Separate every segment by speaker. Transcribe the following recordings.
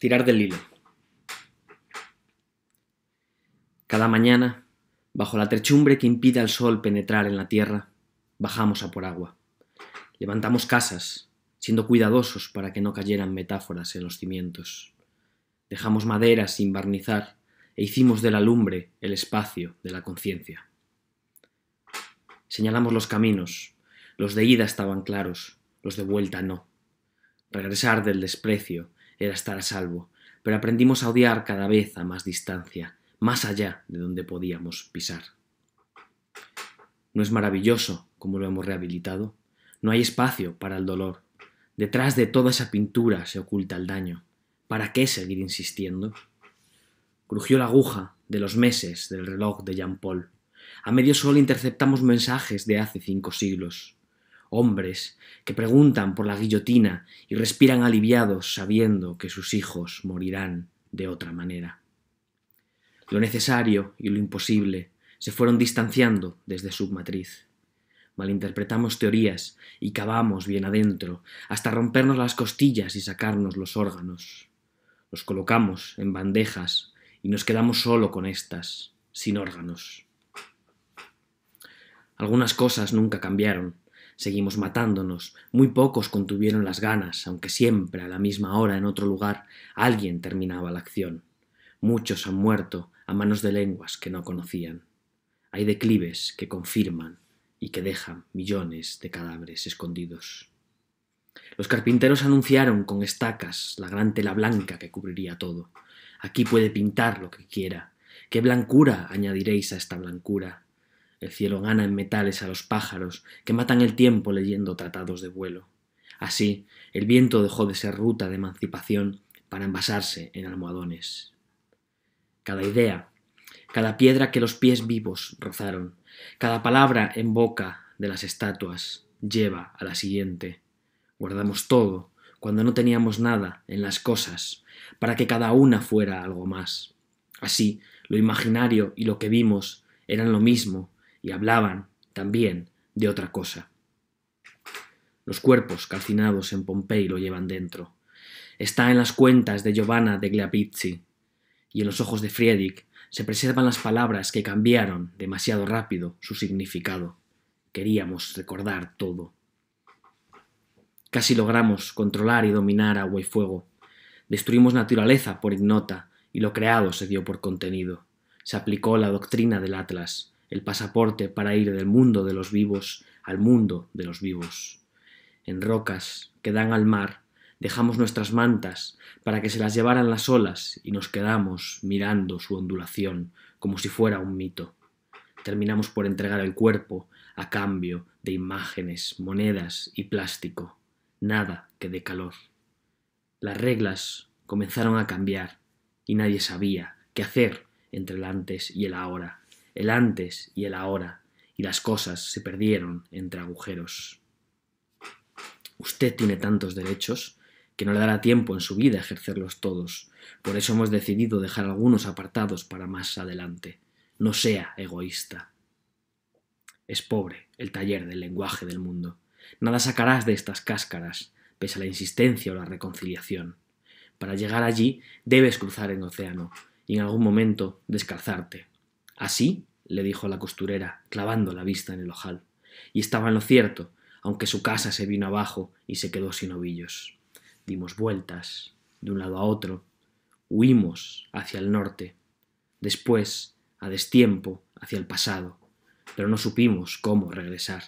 Speaker 1: tirar del hilo. Cada mañana, bajo la techumbre que impide al sol penetrar en la tierra, bajamos a por agua. Levantamos casas, siendo cuidadosos para que no cayeran metáforas en los cimientos. Dejamos madera sin barnizar e hicimos de la lumbre el espacio de la conciencia. Señalamos los caminos. Los de ida estaban claros, los de vuelta no. Regresar del desprecio, era estar a salvo, pero aprendimos a odiar cada vez a más distancia, más allá de donde podíamos pisar. ¿No es maravilloso como lo hemos rehabilitado? No hay espacio para el dolor. Detrás de toda esa pintura se oculta el daño. ¿Para qué seguir insistiendo? Crujió la aguja de los meses del reloj de Jean Paul. A medio sol interceptamos mensajes de hace cinco siglos hombres que preguntan por la guillotina y respiran aliviados sabiendo que sus hijos morirán de otra manera. Lo necesario y lo imposible se fueron distanciando desde su matriz. Malinterpretamos teorías y cavamos bien adentro hasta rompernos las costillas y sacarnos los órganos. Los colocamos en bandejas y nos quedamos solo con estas, sin órganos. Algunas cosas nunca cambiaron, Seguimos matándonos. Muy pocos contuvieron las ganas, aunque siempre a la misma hora en otro lugar alguien terminaba la acción. Muchos han muerto a manos de lenguas que no conocían. Hay declives que confirman y que dejan millones de cadáveres escondidos. Los carpinteros anunciaron con estacas la gran tela blanca que cubriría todo. Aquí puede pintar lo que quiera. ¿Qué blancura añadiréis a esta blancura? El cielo gana en metales a los pájaros, que matan el tiempo leyendo tratados de vuelo. Así, el viento dejó de ser ruta de emancipación para envasarse en almohadones. Cada idea, cada piedra que los pies vivos rozaron, cada palabra en boca de las estatuas lleva a la siguiente. Guardamos todo, cuando no teníamos nada, en las cosas, para que cada una fuera algo más. Así, lo imaginario y lo que vimos eran lo mismo, y hablaban, también, de otra cosa. Los cuerpos calcinados en Pompey lo llevan dentro. Está en las cuentas de Giovanna de Gleapizzi, y en los ojos de Friedrich se preservan las palabras que cambiaron demasiado rápido su significado. Queríamos recordar todo. Casi logramos controlar y dominar agua y fuego. Destruimos naturaleza por ignota y lo creado se dio por contenido. Se aplicó la doctrina del Atlas, el pasaporte para ir del mundo de los vivos al mundo de los vivos. En rocas que dan al mar dejamos nuestras mantas para que se las llevaran las olas y nos quedamos mirando su ondulación como si fuera un mito. Terminamos por entregar el cuerpo a cambio de imágenes, monedas y plástico. Nada que de calor. Las reglas comenzaron a cambiar y nadie sabía qué hacer entre el antes y el ahora el antes y el ahora, y las cosas se perdieron entre agujeros. Usted tiene tantos derechos que no le dará tiempo en su vida ejercerlos todos. Por eso hemos decidido dejar algunos apartados para más adelante. No sea egoísta. Es pobre el taller del lenguaje del mundo. Nada sacarás de estas cáscaras, pese a la insistencia o la reconciliación. Para llegar allí debes cruzar el océano y en algún momento descalzarte. Así, le dijo la costurera, clavando la vista en el ojal. Y estaba en lo cierto, aunque su casa se vino abajo y se quedó sin ovillos. Dimos vueltas, de un lado a otro, huimos hacia el norte, después, a destiempo, hacia el pasado, pero no supimos cómo regresar.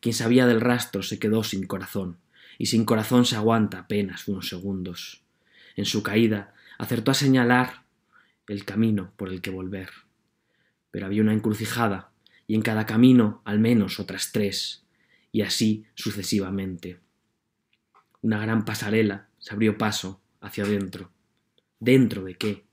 Speaker 1: Quien sabía del rastro se quedó sin corazón, y sin corazón se aguanta apenas unos segundos. En su caída acertó a señalar el camino por el que volver pero había una encrucijada, y en cada camino al menos otras tres, y así sucesivamente. Una gran pasarela se abrió paso hacia adentro. ¿Dentro de qué?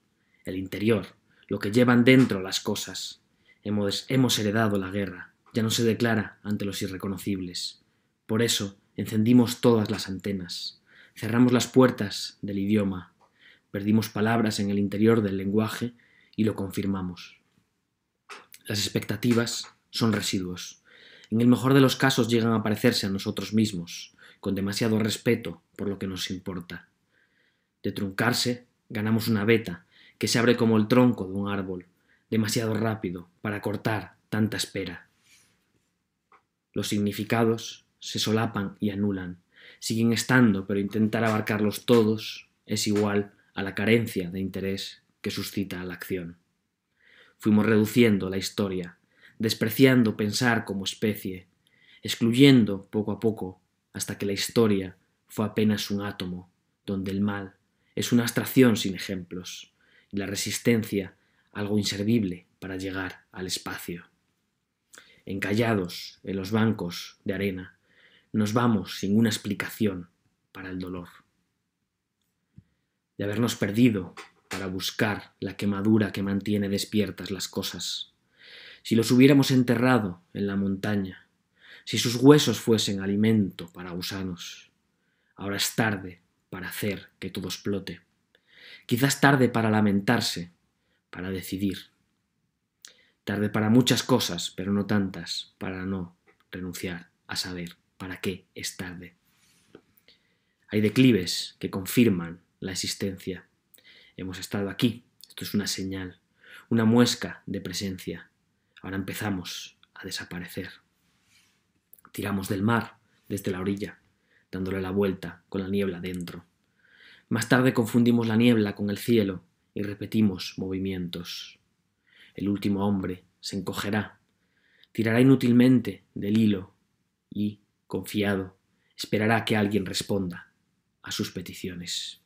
Speaker 1: El interior, lo que llevan dentro las cosas. Hemos, hemos heredado la guerra, ya no se declara ante los irreconocibles. Por eso encendimos todas las antenas, cerramos las puertas del idioma, perdimos palabras en el interior del lenguaje y lo confirmamos las expectativas son residuos. En el mejor de los casos llegan a parecerse a nosotros mismos, con demasiado respeto por lo que nos importa. De truncarse, ganamos una veta, que se abre como el tronco de un árbol, demasiado rápido para cortar tanta espera. Los significados se solapan y anulan, siguen estando, pero intentar abarcarlos todos es igual a la carencia de interés que suscita la acción fuimos reduciendo la historia, despreciando pensar como especie, excluyendo poco a poco, hasta que la historia fue apenas un átomo, donde el mal es una abstracción sin ejemplos, y la resistencia algo inservible para llegar al espacio. Encallados en los bancos de arena, nos vamos sin una explicación para el dolor. De habernos perdido para buscar la quemadura que mantiene despiertas las cosas. Si los hubiéramos enterrado en la montaña, si sus huesos fuesen alimento para gusanos. Ahora es tarde para hacer que todo explote. Quizás tarde para lamentarse, para decidir. Tarde para muchas cosas, pero no tantas, para no renunciar a saber para qué es tarde. Hay declives que confirman la existencia. Hemos estado aquí. Esto es una señal, una muesca de presencia. Ahora empezamos a desaparecer. Tiramos del mar, desde la orilla, dándole la vuelta con la niebla dentro. Más tarde confundimos la niebla con el cielo y repetimos movimientos. El último hombre se encogerá, tirará inútilmente del hilo y, confiado, esperará que alguien responda a sus peticiones.